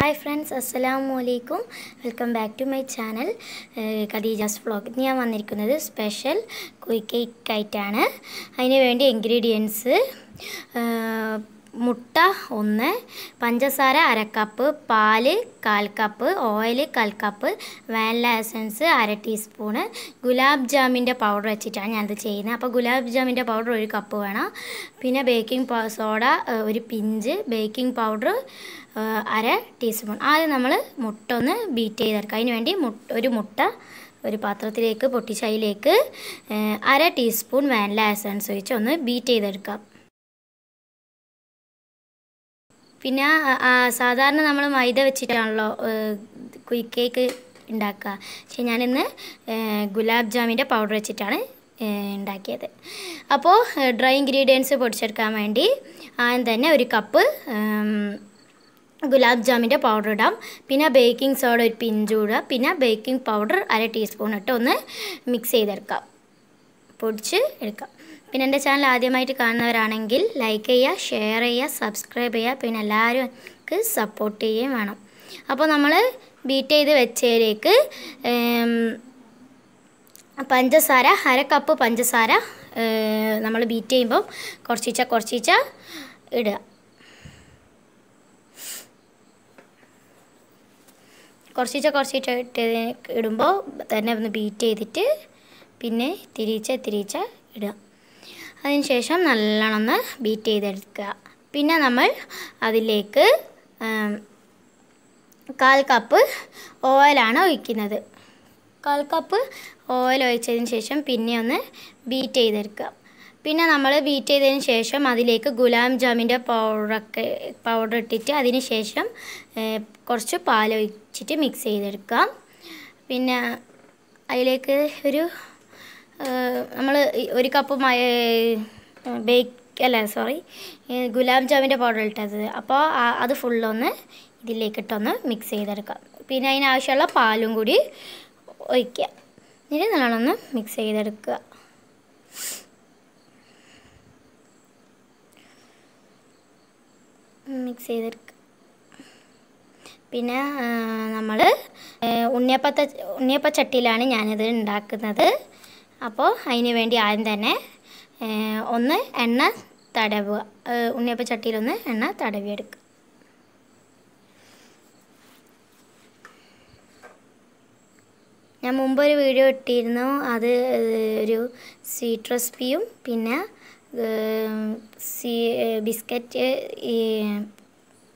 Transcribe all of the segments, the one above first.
hi friends അസ്സലാമു അലൈക്കും welcome back to my channel Khadija's vlog ഇന്ന് ഞാൻ വന്നിരിക്കുന്നത് സ്പെഷ്യൽ കുയ് കേക്കായിട്ടാണ് അതിന് വേണ്ടി ഇൻഗ്രീഡിയൻസ് മുട്ട ഒന്ന് പഞ്ചസാര അര കപ്പ് പാല് കാൽ കപ്പ് ഓയിൽ കാൽ കപ്പ് വാനില എസൻസ് അര ടീസ്പൂണ് ഗുലാബ് ജാമിൻ്റെ പൗഡർ വെച്ചിട്ടാണ് ഞാനത് ചെയ്യുന്നത് അപ്പോൾ ഗുലാബ് ജാമിൻ്റെ പൗഡർ ഒരു കപ്പ് വേണം പിന്നെ ബേക്കിംഗ് സോഡ ഒരു പിഞ്ച് ബേക്കിംഗ് പൗഡർ അര ടീസ്പൂൺ ആദ്യം നമ്മൾ മുട്ട ഒന്ന് ബീറ്റ് ചെയ്തെടുക്കുക അതിന് വേണ്ടി ഒരു മുട്ട ഒരു പാത്രത്തിലേക്ക് പൊട്ടിച്ചതിലേക്ക് അര ടീസ്പൂൺ വാനില എസൻസ് ഒഴിച്ച് ഒന്ന് ബീറ്റ് ചെയ്തെടുക്കാം പിന്നെ സാധാരണ നമ്മൾ മൈദ വെച്ചിട്ടാണല്ലോ കുയ്ക്ക് കേക്ക് ഉണ്ടാക്കുക പക്ഷേ ഞാനിന്ന് ഗുലാബ് ജാമിൻ്റെ പൗഡർ വെച്ചിട്ടാണ് ഉണ്ടാക്കിയത് അപ്പോൾ ഡ്രൈ ഇൻഗ്രീഡിയൻസ് പൊടിച്ചെടുക്കാൻ വേണ്ടി ആദ്യം തന്നെ ഒരു കപ്പ് ഗുലാബ് ജാമിൻ്റെ പൗഡർ ഇടാം പിന്നെ ബേക്കിംഗ് സോഡ ഒരു പിഞ്ച് പിന്നെ ബേക്കിംഗ് പൗഡർ അര ടീസ്പൂൺ ഇട്ട് ഒന്ന് മിക്സ് ചെയ്തെടുക്കാം പൊടിച്ച് എടുക്കാം പിന്നെ എൻ്റെ ചാനൽ ആദ്യമായിട്ട് കാണുന്നവരാണെങ്കിൽ ലൈക്ക് ചെയ്യുക ഷെയർ ചെയ്യുക സബ്സ്ക്രൈബ് ചെയ്യുക പിന്നെ എല്ലാവരും എനിക്ക് സപ്പോർട്ട് ചെയ്യുകയും വേണം അപ്പോൾ നമ്മൾ ബീറ്റ് ചെയ്ത് വെച്ചതിലേക്ക് പഞ്ചസാര അര കപ്പ് പഞ്ചസാര നമ്മൾ ബീറ്റ് ചെയ്യുമ്പം കുറച്ചിച്ച കുറച്ചിച്ച ഇടുക കുറച്ചിച്ച കുറച്ചിട്ട് ഇട്ട് ഇടുമ്പോൾ തന്നെ ഒന്ന് ബീറ്റ് ചെയ്തിട്ട് പിന്നെ തിരിച്ച തിരിച്ച ഇടുക അതിനുശേഷം നല്ലോണം ബീറ്റ് ചെയ്തെടുക്കുക പിന്നെ നമ്മൾ അതിലേക്ക് കാൽ കപ്പ് ഓയിലാണ് ഒഴിക്കുന്നത് കാൽ കപ്പ് ഓയിൽ ഒഴിച്ചതിന് ശേഷം പിന്നെ ഒന്ന് ബീറ്റ് ചെയ്തെടുക്കുക പിന്നെ നമ്മൾ ബീറ്റ് ചെയ്തതിന് ശേഷം അതിലേക്ക് ഗുലാം ജാമിൻ്റെ പൗഡറൊക്കെ പൗഡർ ഇട്ടിട്ട് അതിന് ശേഷം കുറച്ച് പാൽ ഒഴിച്ചിട്ട് മിക്സ് ചെയ്തെടുക്കാം പിന്നെ അതിലേക്ക് ഒരു നമ്മൾ ഒരു കപ്പ് ബേക്ക് അല്ല സോറി ഗുലാബ് ജാമിൻ്റെ പൗഡർ ഇട്ടത് അപ്പോൾ അത് ഫുള്ളൊന്ന് ഇതിലേക്കിട്ടൊന്ന് മിക്സ് ചെയ്തെടുക്കാം പിന്നെ അതിനാവശ്യമുള്ള പാലും കൂടി ഒഴിക്കുക ഇനി നല്ലോണമൊന്ന് മിക്സ് ചെയ്തെടുക്കുക മിക്സ് ചെയ്തെടുക്കുക പിന്നെ നമ്മൾ ഉണ്ണിയപ്പത്ത ഉണ്ണിയപ്പ ചട്ടിയിലാണ് ഞാനിത് ഉണ്ടാക്കുന്നത് അപ്പോൾ അതിന് വേണ്ടി ആദ്യം തന്നെ ഒന്ന് എണ്ണ തടവുക ഉണ്ണിയപ്പ ചട്ടിയിലൊന്ന് എണ്ണ തടവിയെടുക്കുക ഞാൻ മുമ്പ് ഒരു വീഡിയോ ഇട്ടിരുന്നു അത് ഒരു സ്വീറ്റ് റെസിപ്പിയും പിന്നെ സീ ബിസ്ക്കറ്റ്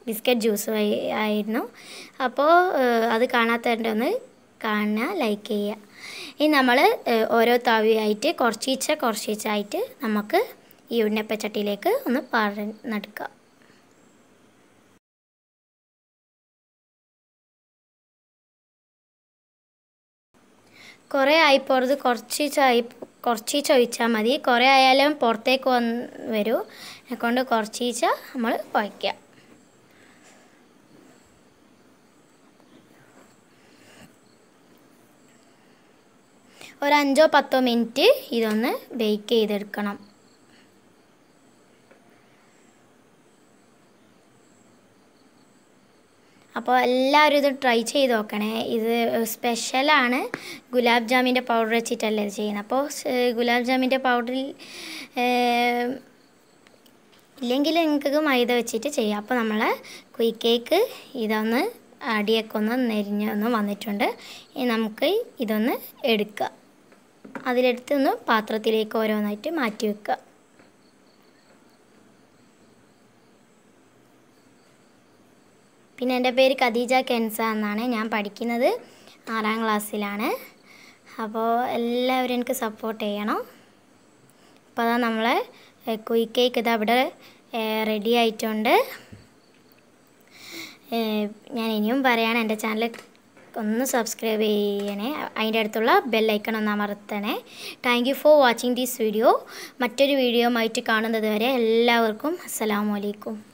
ബിസ്ക്കറ്റ് ജ്യൂസും ആയിരുന്നു അപ്പോൾ അത് കാണാത്തവരുടെ ഒന്ന് കാണുക ലൈക്ക് ചെയ്യുക ഇനി നമ്മൾ ഓരോ താവിയായിട്ട് കുറച്ചീച്ച കുറച്ചീച്ചായിട്ട് നമുക്ക് ഈ ഉണ്ണപ്പച്ചട്ടിയിലേക്ക് ഒന്ന് പറഞ്ഞെടുക്കാം കുറേ ആയി പോകുന്നത് കുറച്ചീച്ചായി കുറച്ചീച്ച ഒഴിച്ചാൽ മതി കുറേ ആയാലും പുറത്തേക്ക് വന്ന് വരൂ എന്നെ കുറച്ചീച്ച നമ്മൾ കുഴയ്ക്കുക ഒരു അഞ്ചോ പത്തോ മിനിറ്റ് ഇതൊന്ന് ബേക്ക് ചെയ്തെടുക്കണം അപ്പോൾ എല്ലാവരും ഇത് ട്രൈ ചെയ്ത് നോക്കണേ ഇത് സ്പെഷ്യലാണ് ഗുലാബ് ജാമിൻ്റെ പൗഡർ വെച്ചിട്ടല്ലേ ഇത് ചെയ്യുന്നത് അപ്പോൾ ഗുലാബ് ജാമിൻ്റെ പൗഡറിൽ ഇല്ലെങ്കിൽ നിങ്ങൾക്ക് മൈദ വെച്ചിട്ട് ചെയ്യാം അപ്പോൾ നമ്മൾ കുയ് കേക്ക് ഇതൊന്ന് അടിയൊക്കെ ഒന്ന് നെരിഞ്ഞൊന്ന് വന്നിട്ടുണ്ട് നമുക്ക് ഇതൊന്ന് എടുക്കാം ഒന്ന് പാത്രത്തിലേക്ക് ഓരോന്നായിട്ട് മാറ്റി വെക്കുക പിന്നെ എൻ്റെ പേര് ഖദീജ കെൻസ എന്നാണ് ഞാൻ പഠിക്കുന്നത് ആറാം ക്ലാസ്സിലാണ് അപ്പോൾ എല്ലാവരും എനിക്ക് സപ്പോർട്ട് ചെയ്യണം അപ്പോൾ അതാ നമ്മൾ കുയ് കേക്ക് ഇത് അവിടെ റെഡി ആയിട്ടുണ്ട് ഞാൻ ഇനിയും പറയാണ് എൻ്റെ ചാനൽ ഒന്ന് സബ്സ്ക്രൈബ് ചെയ്യണേ അതിൻ്റെ അടുത്തുള്ള ബെല്ലൈക്കൺ ഒന്ന് അമർത്തണേ thank you for watching this video മറ്റൊരു വീഡിയോ ആയിട്ട് കാണുന്നത് വരെ എല്ലാവർക്കും വലൈക്കും